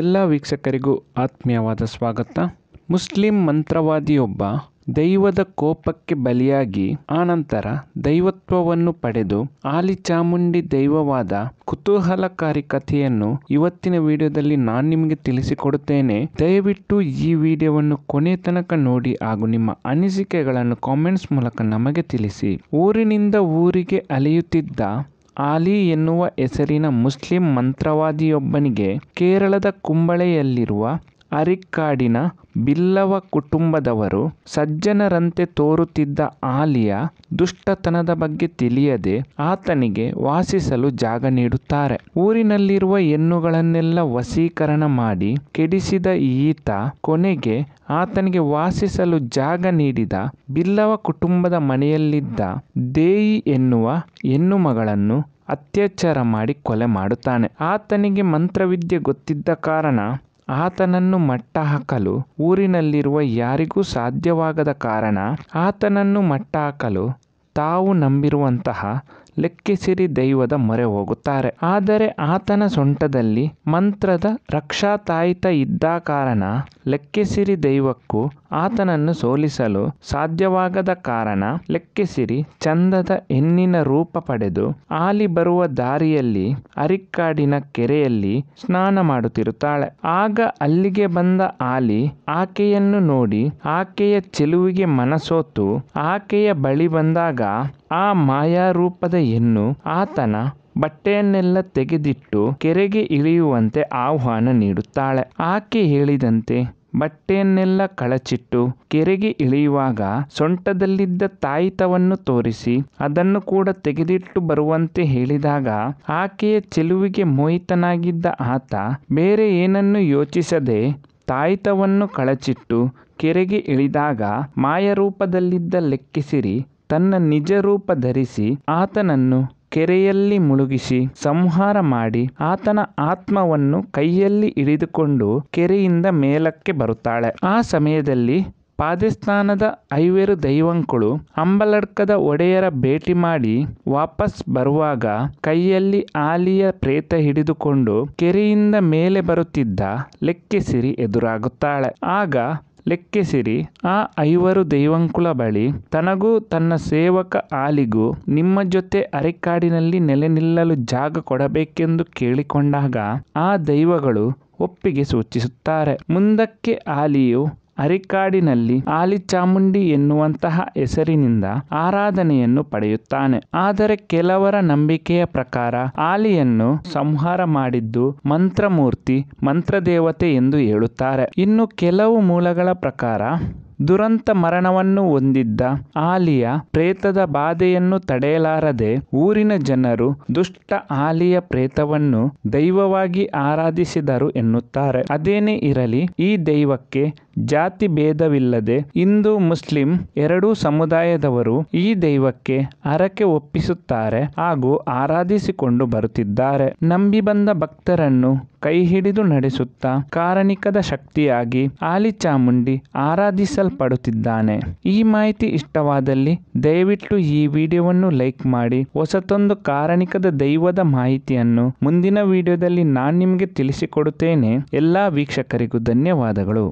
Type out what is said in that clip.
ಎಲ್ಲ ವೀಕ್ಷಕರಿಗೂ ಆತ್ಮೀಯವಾದ ಸ್ವಾಗತ ಮುಸ್ಲಿಂ ಮಂತ್ರವಾದಿಯೊಬ್ಬ ದೈವದ ಕೋಪಕ್ಕೆ ಬಲಿಯಾಗಿ ಆನಂತರ ದೈವತ್ವವನ್ನು ಪಡೆದು ಆಲಿ ಚಾಮುಂಡಿ ದೈವವಾದ ಕುತೂಹಲಕಾರಿ ಕಥೆಯನ್ನು ಇವತ್ತಿನ ವಿಡಿಯೋದಲ್ಲಿ ನಾನು ನಿಮಗೆ ತಿಳಿಸಿಕೊಡುತ್ತೇನೆ ದಯವಿಟ್ಟು ಈ ವಿಡಿಯೋವನ್ನು ಕೊನೆ ತನಕ ನೋಡಿ ಹಾಗೂ ನಿಮ್ಮ ಅನಿಸಿಕೆಗಳನ್ನು ಕಾಮೆಂಟ್ಸ್ ಮೂಲಕ ನಮಗೆ ತಿಳಿಸಿ ಊರಿನಿಂದ ಊರಿಗೆ ಅಲೆಯುತ್ತಿದ್ದ ಆಲಿ ಎನ್ನುವ ಹೆಸರಿನ ಮುಸ್ಲಿಂ ಮಂತ್ರವಾದಿಯೊಬ್ಬನಿಗೆ ಕೇರಳದ ಕುಂಬಳೆಯಲ್ಲಿರುವ ಅರಿಕ್ಕಾಡಿನ ಬಿಲ್ಲವ ಕುಟುಂಬದವರು ಸಜ್ಜನರಂತೆ ತೋರುತ್ತಿದ್ದ ಆಲಿಯ ದುಷ್ಟತನದ ಬಗ್ಗೆ ತಿಳಿಯದೆ ಆತನಿಗೆ ವಾಸಿಸಲು ಜಾಗ ನೀಡುತ್ತಾರೆ ಊರಿನಲ್ಲಿರುವ ಹೆಣ್ಣುಗಳನ್ನೆಲ್ಲ ವಶೀಕರಣ ಮಾಡಿ ಕೆಡಿಸಿದ ಈತ ಕೊನೆಗೆ ಆತನಿಗೆ ವಾಸಿಸಲು ಜಾಗ ನೀಡಿದ ಬಿಲ್ಲವ ಕುಟುಂಬದ ಮನೆಯಲ್ಲಿದ್ದ ದೇಯಿ ಎನ್ನುವ ಹೆಣ್ಣು ಮಗಳನ್ನು ಅತ್ಯಾಚಾರ ಮಾಡಿ ಕೊಲೆ ಮಾಡುತ್ತಾನೆ ಆತನಿಗೆ ಮಂತ್ರವಿದ್ಯೆ ಗೊತ್ತಿದ್ದ ಕಾರಣ ಆತನನ್ನು ಮಟ್ಟಹಾಕಲು ಊರಿನಲ್ಲಿರುವ ಯಾರಿಗೂ ಸಾಧ್ಯವಾಗದ ಕಾರಣ ಆತನನ್ನು ಮಟ್ಟಹಾಕಲು ತಾವು ನಂಬಿರುವಂತಹ ಲೆಕ್ಕಿಸಿರಿ ದೈವದ ಮೊರೆ ಹೋಗುತ್ತಾರೆ ಆದರೆ ಆತನ ಸೊಂಟದಲ್ಲಿ ಮಂತ್ರದ ರಕ್ಷಾ ತಾಯಿತ ಇದ್ದ ಕಾರಣ ಲೆಕ್ಕಿಸಿರಿ ದೈವಕ್ಕೂ ಆತನನ್ನು ಸೋಲಿಸಲು ಸಾಧ್ಯವಾಗದ ಕಾರಣ ಲೆಕ್ಕಿಸಿರಿ ಚಂದದ ಹೆಣ್ಣಿನ ರೂಪ ಪಡೆದು ಆಲಿ ಬರುವ ದಾರಿಯಲ್ಲಿ ಅರಿಕ್ಕಾಡಿನ ಕೆರೆಯಲ್ಲಿ ಸ್ನಾನ ಮಾಡುತ್ತಿರುತ್ತಾಳೆ ಆಗ ಅಲ್ಲಿಗೆ ಬಂದ ಆಲಿ ಆಕೆಯನ್ನು ನೋಡಿ ಆಕೆಯ ಚೆಲುವಿಗೆ ಮನಸೋತು ಆಕೆಯ ಬಳಿ ಬಂದಾಗ ಆ ಮಾಯಾರೂಪದ ಹೆಣ್ಣು ಆತನ ಬಟ್ಟೆಯನ್ನೆಲ್ಲ ತೆಗೆದಿಟ್ಟು ಕೆರೆಗೆ ಇಳಿಯುವಂತೆ ಆಹ್ವಾನ ನೀಡುತ್ತಾಳೆ ಆಕೆ ಹೇಳಿದಂತೆ ಬಟ್ಟೆಯನ್ನೆಲ್ಲ ಕಳಚಿಟ್ಟು ಕೆರೆಗೆ ಇಳಿಯುವಾಗ ಸೊಂಟದಲ್ಲಿದ್ದ ತಾಯಿತವನ್ನು ತೋರಿಸಿ ಅದನ್ನು ಕೂಡ ತೆಗೆದಿಟ್ಟು ಬರುವಂತೆ ಹೇಳಿದಾಗ ಆಕೆಯ ಚೆಲುವಿಗೆ ಮೋಹಿತನಾಗಿದ್ದ ಆತ ಬೇರೆ ಏನನ್ನು ಯೋಚಿಸದೆ ತಾಯಿತವನ್ನು ಕಳಚಿಟ್ಟು ಕೆರೆಗೆ ಇಳಿದಾಗ ಮಾಯರೂಪದಲ್ಲಿದ್ದ ಲೆಕ್ಕಿಸಿರಿ ತನ್ನ ನಿಜರೂಪ ಧರಿಸಿ ಆತನನ್ನು ಕೆರೆಯಲ್ಲಿ ಮುಳುಗಿಸಿ ಸಂಹಾರ ಮಾಡಿ ಆತನ ಆತ್ಮವನ್ನು ಕೈಯಲ್ಲಿ ಹಿಡಿದುಕೊಂಡು ಕೆರೆಯಿಂದ ಮೇಲಕ್ಕೆ ಬರುತ್ತಾಳೆ ಆ ಸಮಯದಲ್ಲಿ ಪಾಕಿಸ್ತಾನದ ಐವೇರು ದೈವಂಕುಳು ಅಂಬಲಡ್ಕದ ಒಡೆಯರ ಭೇಟಿ ಮಾಡಿ ವಾಪಸ್ ಬರುವಾಗ ಕೈಯಲ್ಲಿ ಆಲಿಯ ಪ್ರೇತ ಹಿಡಿದುಕೊಂಡು ಕೆರೆಯಿಂದ ಮೇಲೆ ಬರುತ್ತಿದ್ದ ಸಿರಿ ಎದುರಾಗುತ್ತಾಳೆ ಆಗ ಲೆಕ್ಕಿಸಿರಿ ಆ ಐವರು ದೈವಂಕುಲ ಬಳಿ ತನಗೂ ತನ್ನ ಸೇವಕ ಆಲಿಗೂ ನಿಮ್ಮ ಜೊತೆ ಅರೆಕಾಡಿನಲ್ಲಿ ನೆಲೆ ನಿಲ್ಲಲು ಜಾಗ ಕೊಡಬೇಕೆಂದು ಕೇಳಿಕೊಂಡಾಗ ಆ ದೈವಗಳು ಒಪ್ಪಿಗೆ ಸೂಚಿಸುತ್ತಾರೆ ಮುಂದಕ್ಕೆ ಆಲಿಯು ಆಲಿ ಆಲಿಚಾಮುಂಡಿ ಎನ್ನುವಂತಹ ಹೆಸರಿನಿಂದ ಆರಾಧನೆಯನ್ನು ಪಡೆಯುತ್ತಾನೆ ಆದರೆ ಕೆಲವರ ನಂಬಿಕೆಯ ಪ್ರಕಾರ ಆಲಿಯನ್ನು ಸಂಹಾರ ಮಾಡಿದ್ದು ಮಂತ್ರಮೂರ್ತಿ ಮಂತ್ರದೇವತೆ ಎಂದು ಹೇಳುತ್ತಾರೆ ಇನ್ನು ಕೆಲವು ಮೂಲಗಳ ಪ್ರಕಾರ ದುರಂತ ಮರಣವನ್ನು ಹೊಂದಿದ್ದ ಆಲಿಯ ಪ್ರೇತದ ಬಾಧೆಯನ್ನು ತಡೆಯಲಾರದೆ ಊರಿನ ಜನರು ದುಷ್ಟ ಆಲಿಯ ಪ್ರೇತವನ್ನು ದೈವವಾಗಿ ಆರಾಧಿಸಿದರು ಎನ್ನುತ್ತಾರೆ ಅದೇನೇ ಇರಲಿ ಈ ದೈವಕ್ಕೆ ಜಾತಿ ಭೇದವಿಲ್ಲದೆ ಹಿಂದೂ ಮುಸ್ಲಿಂ ಎರಡೂ ಸಮುದಾಯದವರು ಈ ದೈವಕ್ಕೆ ಹರಕೆ ಒಪ್ಪಿಸುತ್ತಾರೆ ಹಾಗೂ ಆರಾಧಿಸಿಕೊಂಡು ಬರುತ್ತಿದ್ದಾರೆ ನಂಬಿ ಬಂದ ಭಕ್ತರನ್ನು ಕೈ ಹಿಡಿದು ನಡೆಸುತ್ತಾ ಕಾರಣಿಕದ ಶಕ್ತಿಯಾಗಿ ಆಲಿಚಾಮುಂಡಿ ಆರಾಧಿಸಲ್ಪಡುತ್ತಿದ್ದಾನೆ ಈ ಮಾಹಿತಿ ಇಷ್ಟವಾದಲ್ಲಿ ದಯವಿಟ್ಟು ಈ ವಿಡಿಯೋವನ್ನು ಲೈಕ್ ಮಾಡಿ ಹೊಸತೊಂದು ಕಾರಣಿಕದ ದೈವದ ಮಾಹಿತಿಯನ್ನು ಮುಂದಿನ ವಿಡಿಯೋದಲ್ಲಿ ನಾನು ನಿಮಗೆ ತಿಳಿಸಿಕೊಡುತ್ತೇನೆ ಎಲ್ಲ ವೀಕ್ಷಕರಿಗೂ ಧನ್ಯವಾದಗಳು